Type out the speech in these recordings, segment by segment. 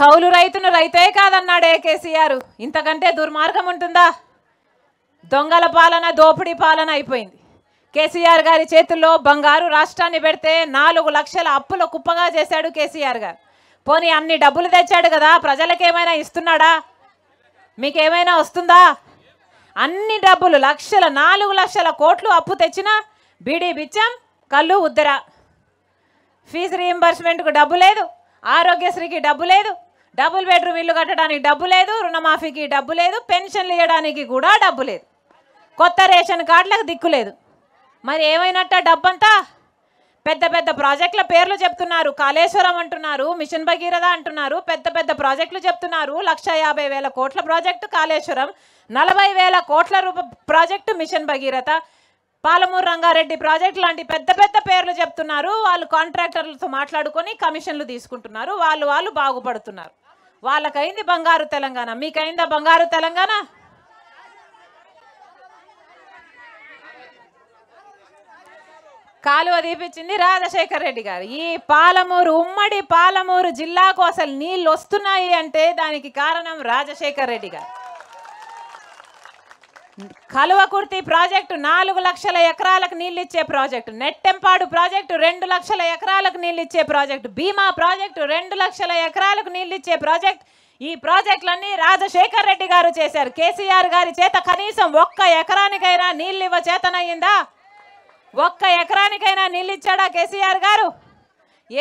కౌలు రైతును రైతే కాదన్నాడే కేసీఆర్ ఇంతకంటే దుర్మార్గం ఉంటుందా దొంగల పాలన దోపిడీ పాలన అయిపోయింది కేసీఆర్ గారి చేతుల్లో బంగారు రాష్ట్రాన్ని పెడితే నాలుగు లక్షల అప్పుల కుప్పగా చేశాడు కేసీఆర్ గారు పోనీ అన్ని డబ్బులు తెచ్చాడు కదా ప్రజలకేమైనా ఇస్తున్నాడా మీకేమైనా వస్తుందా అన్ని డబ్బులు లక్షల నాలుగు లక్షల కోట్లు అప్పు తెచ్చిన బీడీ బిచ్చం కళ్ళు ఉద్దరా ఫీజు రీఎంబర్స్మెంట్కు డబ్బు లేదు ఆరోగ్యశ్రీకి డబ్బు లేదు డబుల్ బెడ్రూమ్ ఇల్లు కట్టడానికి డబ్బు లేదు రుణమాఫీకి డబ్బు లేదు పెన్షన్లు ఇవ్వడానికి కూడా డబ్బు లేదు కొత్త రేషన్ కార్డులకు దిక్కు లేదు మరి ఏమైనట్ట డబ్బంతా పెద్ద పెద్ద ప్రాజెక్టుల పేర్లు చెప్తున్నారు కాళేశ్వరం అంటున్నారు మిషన్ భగీరథ అంటున్నారు పెద్ద పెద్ద ప్రాజెక్టులు చెప్తున్నారు లక్ష యాభై వేల కోట్ల ప్రాజెక్టు కాళేశ్వరం నలభై వేల కోట్ల రూప project mission Bhagiratha Palamuru Rangareddy project లాంటి పెద్ద పెద్ద పేర్లు చెప్తున్నారు వాళ్ళు కాంట్రాక్టర్లతో మాట్లాడుకొని కమిషన్లు తీసుకుంటున్నారు వాళ్ళు వాళ్ళు బాగుపడుతున్నారు వాళ్ళకైంది బంగారు తెలంగాణ మీకైందా బంగారు తెలంగాణ కాలువ తీపించింది రాజశేఖర్ రెడ్డి గారు ఈ పాలమూరు ఉమ్మడి పాలమూరు జిల్లాకు అసలు నీళ్ళు వస్తున్నాయి అంటే దానికి కారణం రాజశేఖర్ రెడ్డి గారు కలువకుర్తి ప్రాజెక్టు నాలుగు లక్షల ఎకరాలకు నీళ్ళు ఇచ్చే ప్రాజెక్టు నెట్టెంపాడు ప్రాజెక్టు రెండు లక్షల ఎకరాలకు నీళ్ళు ఇచ్చే ప్రాజెక్టు భీమా ప్రాజెక్టు రెండు లక్షల ఎకరాలకు నీళ్ళు ఇచ్చే ప్రాజెక్ట్ ఈ ప్రాజెక్టులన్నీ రాజశేఖర్ రెడ్డి గారు చేశారు కేసీఆర్ గారి చేత కనీసం ఒక్క ఎకరానికైనా నీళ్ళు ఇవ్వ చేతనయ్యిందా ఒక్క ఎకరానికైనా నీళ్ళు ఇచ్చాడా కేసీఆర్ గారు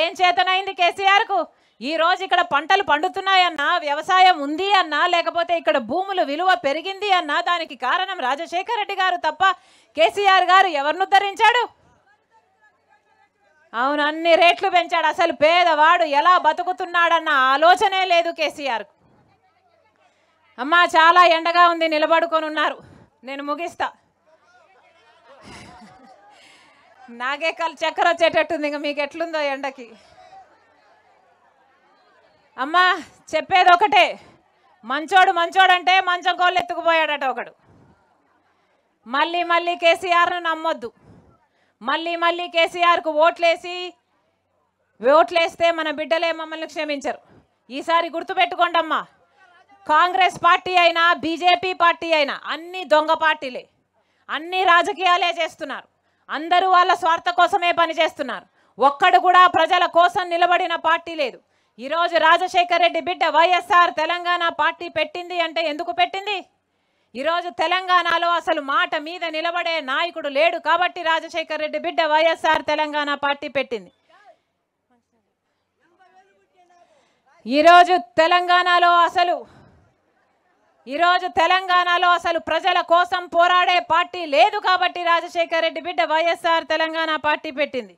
ఏం చేతనైంది కేసీఆర్కు ఈరోజు ఇక్కడ పంటలు పండుతున్నాయన్నా వ్యవసాయం ఉంది అన్నా లేకపోతే ఇక్కడ భూములు విలువ పెరిగింది అన్నా దానికి కారణం రాజశేఖర రెడ్డి గారు తప్ప కేసీఆర్ గారు ఎవరిను ధరించాడు అవును అన్ని రేట్లు పెంచాడు అసలు పేదవాడు ఎలా బతుకుతున్నాడన్న ఆలోచనే లేదు కేసీఆర్ అమ్మా చాలా ఎండగా ఉంది నిలబడుకొని ఉన్నారు నేను ముగిస్తా నాగే కళ్ళు చక్కెర వచ్చేటట్టుంది ఇంకా మీకు ఎట్లుందో ఎండకి అమ్మా చెప్పేది ఒకటే మంచోడు మంచోడు అంటే మంచం కోళ్ళు ఎత్తుకుపోయాడట ఒకడు మళ్ళీ మళ్ళీ కేసీఆర్ను నమ్మొద్దు మళ్ళీ మళ్ళీ కేసీఆర్కు ఓట్లేసి ఓట్లేస్తే మన బిడ్డలే మమ్మల్ని క్షమించరు ఈసారి గుర్తుపెట్టుకోండమ్మా కాంగ్రెస్ పార్టీ అయినా బీజేపీ పార్టీ అయినా అన్ని దొంగ పార్టీలే అన్ని రాజకీయాలే చేస్తున్నారు అందరూ వాళ్ళ స్వార్థ కోసమే పనిచేస్తున్నారు ఒక్కడు కూడా ప్రజల కోసం నిలబడిన పార్టీ లేదు ఈరోజు రాజశేఖర్ రెడ్డి బిడ్డ వైఎస్ఆర్ తెలంగాణ పార్టీ పెట్టింది అంటే ఎందుకు పెట్టింది ఈరోజు తెలంగాణలో అసలు మాట మీద నిలబడే నాయకుడు లేడు కాబట్టి రాజశేఖర్ రెడ్డి బిడ్డ వైఎస్ఆర్ తెలంగాణ పార్టీ పెట్టింది ఈరోజు తెలంగాణలో అసలు ఈరోజు తెలంగాణలో అసలు ప్రజల కోసం పోరాడే పార్టీ లేదు కాబట్టి రాజశేఖర్ రెడ్డి బిడ్డ వైఎస్ఆర్ తెలంగాణ పార్టీ పెట్టింది